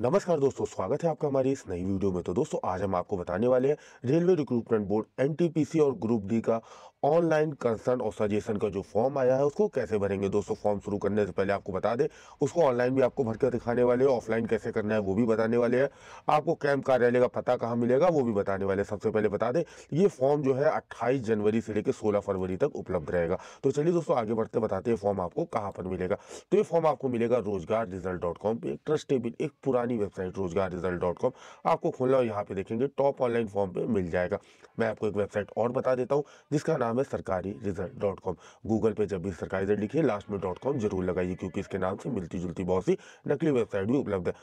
नमस्कार दोस्तों स्वागत है आपका हमारी इस नई वीडियो में तो दोस्तों आज हम आपको बताने वाले हैं रेलवे रिक्रूटमेंट बोर्ड एनटीपीसी और ग्रुप डी का ऑनलाइन कंसर्न और सजेशन का जो फॉर्म आया है उसको कैसे भरेंगे दोस्तों फॉर्म शुरू करने से पहले आपको बता दें उसको ऑनलाइन भी आपको भरकर दिखाने वाले हैं ऑफलाइन कैसे करना है वो भी बताने वाले हैं आपको कैंप कार्यालय का पता कहाँ मिलेगा वो भी बताने वाले हैं सबसे पहले बता दें ये फॉर्म जो है अट्ठाईस जनवरी से लेकर सोलह फरवरी तक उपलब्ध रहेगा तो चलिए दोस्तों आगे बढ़ते बताते हैं फॉर्म आपको कहाँ पर मिलेगा तो ये फॉर्म आपको मिलेगा रोजगार रिजल्ट डॉट कॉम पर एक ट्रस्टेबल एक पुरानी हमारी वेबसाइट रोजगार रिजल्ट डॉट कॉम आपको खोलना यहाँ पे देखेंगे टॉप ऑनलाइन फॉर्म पे मिल जाएगा मैं आपको एक वेबसाइट और बता देता हूँ जिसका नाम है सरकारी रिजल्ट डॉट कॉम गूगल पे जब भी सरकारी रिजल्ट लिखिए लास्ट में डॉट कॉम जरूर लगाइए क्योंकि इसके नाम से मिलती जुलती बहुत सी नकली वेबसाइट भी उपलब्ध है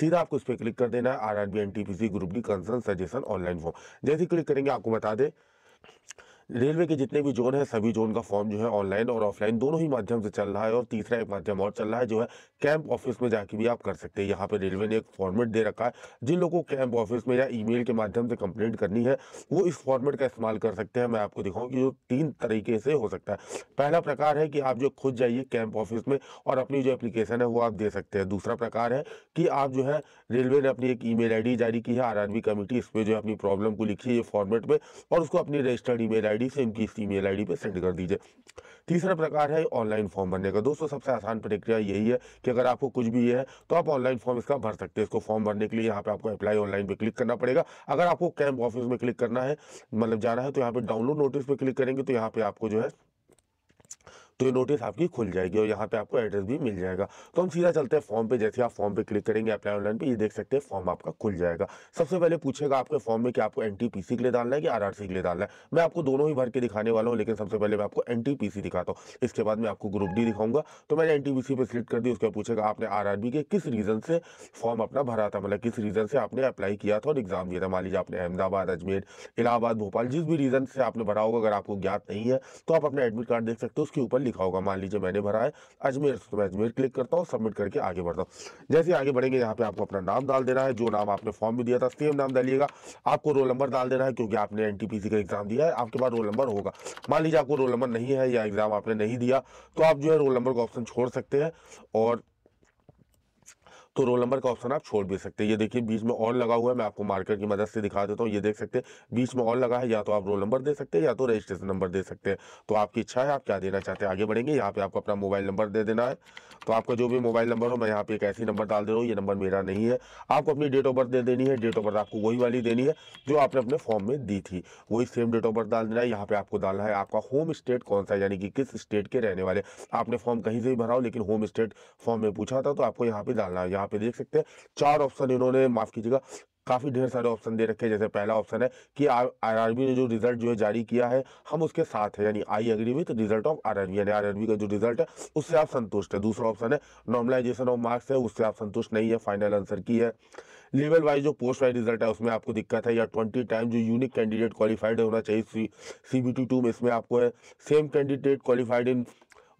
सीधा आपको इस पर क्लिक कर देना है R R B N T P C group D concern suggestion online form जैसे क्लिक करेंगे आपको बता दें रेलवे के जितने भी जोन है सभी जोन का फॉर्म जो है ऑनलाइन और ऑफलाइन दोनों ही माध्यम से चल रहा है और तीसरा एक माध्यम और चल रहा है जो है कैंप ऑफिस में जाके भी आप कर सकते हैं यहाँ पे रेलवे ने एक फॉर्मेट दे रखा है जिन लोगों को कैंप ऑफिस में या ईमेल के माध्यम से कंप्लेंट करनी है वो इस फॉर्मेट का इस्तेमाल कर सकते हैं मैं आपको दिखाऊँ कि जो तीन तरीके से हो सकता है पहला प्रकार है कि आप जो खुद जाइए कैंप ऑफिस में और अपनी जो एप्लीकेशन है वो आप दे सकते हैं दूसरा प्रकार है कि आप जो है रेलवे ने अपनी एक ई मेल जारी की है आर कमेटी इस पर जो है अपनी प्रॉब्लम को लिखी है फॉर्मेट में और उसको अपनी रजिस्टर्ड ई आईडी से इनकी इस मेल आईडी पे सेंड कर दीजिए तीसरा प्रकार है ऑनलाइन फॉर्म भरने का दोस्तों सबसे आसान प्रक्रिया यही है कि अगर आपको कुछ भी है तो आप ऑनलाइन फॉर्म इसका भर सकते हैं इसको फॉर्म भरने के लिए यहाँ पे आपको अप्लाई ऑनलाइन पे क्लिक करना पड़ेगा अगर आपको कैंप ऑफिस में क्लिक करना है मतलब जाना है तो यहाँ पे डाउनलोड नोटिस पे क्लिक करेंगे तो यहाँ पे आपको जो है तो ये नोटिस आपकी खुल जाएगी और यहाँ पे आपको एड्रेस भी मिल जाएगा तो हम सीधा चलते हैं फॉर्म पे जैसे आप फॉर्म पे क्लिक करेंगे अप्लाई ऑनलाइन पे ये देख सकते हैं फॉर्म आपका खुल जाएगा सबसे पहले पूछेगा आपके फॉर्म में कि आपको एन के लिए डालना है कि आर के लिए डालना है मैं आपको दोनों ही भर के दिखाने वाला हूँ लेकिन सबसे पहले मैं आपको एन दिखाता हूँ इसके बाद मैं आपको ग्रुप डी दिखाऊंगा तो मैंने एन टी पे सिलेक्ट कर दी उसके बाद पूछेगा आपने आर के किस रीज़न से फॉर्म अपना भरा था मतलब किस रीज़न से आपने अप्लाई किया था और एग्ज़ाम दिया था मान लीजिए आपने अहमदाबाद अजमेर इलाहाबाद भोपाल जिस भी रीज़न से आपने भरा होगा अगर आपको ज्ञात नहीं है तो आप अपना एडमिट कार्ड देख सकते हो उसके ऊपर लिखा होगा मान लीजिए मैंने भरा है अजमेर तो मैं अजमेर क्लिक करता हूँ सबमिट करके आगे बढ़ता हूँ जैसे आगे बढ़ेंगे यहाँ पे आपको अपना नाम डाल देना है जो नाम आपने फॉर्म में दिया था सेम नाम डालिएगा आपको रोल नंबर डाल देना है क्योंकि आपने एन का एग्जाम दिया है आपके पास रोल नंबर होगा मान लीजिए आपको रोल नंबर नहीं है या एग्जाम आपने नहीं दिया तो आप जो है रोल नंबर का ऑप्शन छोड़ सकते हैं और तो रोल नंबर का ऑप्शन आप छोड़ भी सकते हैं ये देखिए बीच में ऑन लगा हुआ है मैं आपको मार्कर की मदद से दिखा देता हूँ ये देख सकते हैं बीच में ऑन लगा है या तो आप रोल नंबर दे सकते हैं या तो रजिस्ट्रेशन नंबर दे सकते हैं तो आपकी इच्छा है आप क्या देना चाहते हैं आगे बढ़ेंगे यहाँ पे आपको अपना मोबाइल नंबर दे देना है तो आपका जो भी मोबाइल नंबर हो मैं यहाँ पे एक ऐसी नंबर डाल दे रहा हूँ ये नंबर मेरा नहीं है आपको अपनी डेट ऑफ बर्थ दे देनी है डेट ऑफ बर्थ आपको वही वाली देनी है जो आपने अपने फॉर्म में दी थी वही सेम डेट ऑफ बर्थ डाल देना है यहाँ पे आपको डालना है आपका होम स्टेट कौन सा है यानी कि किस स्टेट के रहने वाले आपने फॉर्म कहीं से भी भरा हो लेकिन होम स्टेट फॉर्म में पूछा था तो आपको यहाँ पे डालना है यहाँ यहाँ पे देख सकते हैं चार ऑप्शन इन्होंने माफ़ कीजिएगा काफ़ी ढेर सारे ऑप्शन दे रखे हैं जैसे पहला ऑप्शन है कि आर ने जो रिजल्ट जो है जारी किया है हम उसके साथ है यानी I agree with result of R यानी आर का जो रिजल्ट है उससे आप संतुष्ट है दूसरा ऑप्शन है नॉर्मलाइजेशन ऑफ मार्क्स है उससे आप संतुष्ट नहीं है फाइनल आंसर की है लेवल वाइज जो पोस्ट वाइज रिजल्ट है उसमें आपको दिक्कत है या ट्वेंटी टाइम जो यूनिक कैंडिडेट क्वालिफाइड होना चाहिए सी बी टी टू में इसमें आपको है same candidate qualified in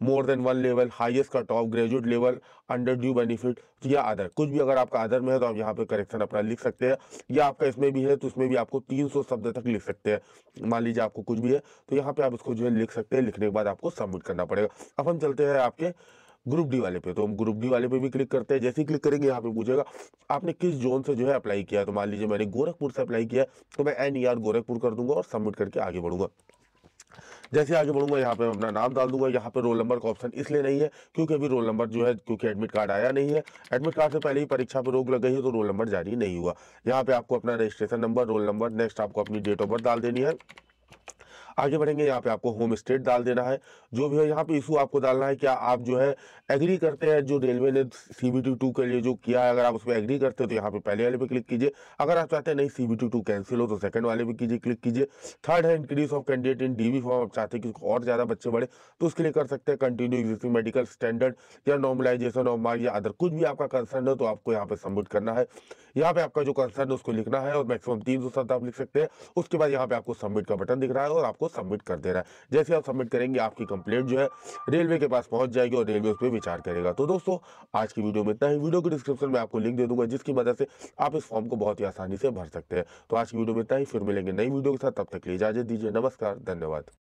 more than one level highest का top graduate level under due benefit या अदर कुछ भी अगर आपका अदर में है तो आप यहाँ पे करेक्शन अपना लिख सकते हैं या आपका इसमें भी है तो उसमें भी आपको 300 शब्द तक लिख सकते हैं मान लीजिए आपको कुछ भी है तो यहाँ पे आप इसको जो है लिख सकते हैं लिखने के बाद आपको सबमिट करना पड़ेगा अब हम चलते हैं आपके ग्रुप डी वाले पे तो हम ग्रुप डी वाले पे भी क्लिक करते हैं जैसे ही क्लिक करेंगे यहाँ पे पूछेगा आपने किस जोन से जो है अप्लाई किया तो मान लीजिए मैंने गोरखपुर से अप्लाई किया तो मैं एन ई आर गोरखपुर कर दूंगा और सबमिट करके आगे बढ़ूंगा जैसे आगे बढ़ूंगा यहाँ पे अपना नाम डाल दूंगा यहाँ पे रोल नंबर का ऑप्शन इसलिए नहीं है क्योंकि अभी रोल नंबर जो है क्योंकि एडमिट कार्ड आया नहीं है एडमिट कार्ड से पहले ही परीक्षा पर रोक लग गई है तो रोल नंबर जारी नहीं हुआ यहाँ पे आपको अपना registration number roll number next आपको अपनी डेट ऑफ बर्थ डाल देनी है आगे बढ़ेंगे यहाँ पे आपको होम स्टेट डाल देना है जो भी है यहाँ पे इशू आपको डालना है क्या आप जो है एग्री करते हैं जो रेलवे ने सीबीटी टू के लिए जो किया है अगर आप उस पर एग्री करते हो तो यहाँ पे पहले वाले पे क्लिक कीजिए अगर आप चाहते हैं नहीं सीबीटी टू कैंसिल हो तो सेकंड वाले पे कीजिए क्लिक कीजिए थर्ड है increase of candidate in D form आप चाहते हैं कि और ज़्यादा बच्चे बढ़े तो उसके लिए कर सकते हैं कंटिन्यू एग्जिस्टिंग मेडिकल स्टैंडर्ड या नॉर्मलाइजेशन ऑफ मार्ग या अदर कुछ भी आपका कंसर्न हो तो आपको यहाँ पे सबमिट करना है यहाँ पे आपका जो कंसर्न है उसको लिखना है और मैक्सिमम तीन सौ आप लिख सकते हैं उसके बाद यहाँ पे आपको सबमिट का बटन दिख रहा है और आपको सबमिट कर दे रहा है जैसे आप सबमिट करेंगे आपकी कंप्लेंट जो है रेलवे के पास पहुंच जाएगी और रेलवे उस पर विचार करेगा तो दोस्तों आज की वीडियो में इतना ही वीडियो के डिस्क्रिप्शन में आपको लिंक दे दूंगा जिसकी मदद से आप इस फॉर्म को बहुत ही आसानी से भर सकते हैं तो आज की वीडियो में इतना ही फिर मिलेंगे नई वीडियो के साथ तब तक लिए इजाजत दीजिए नमस्कार धन्यवाद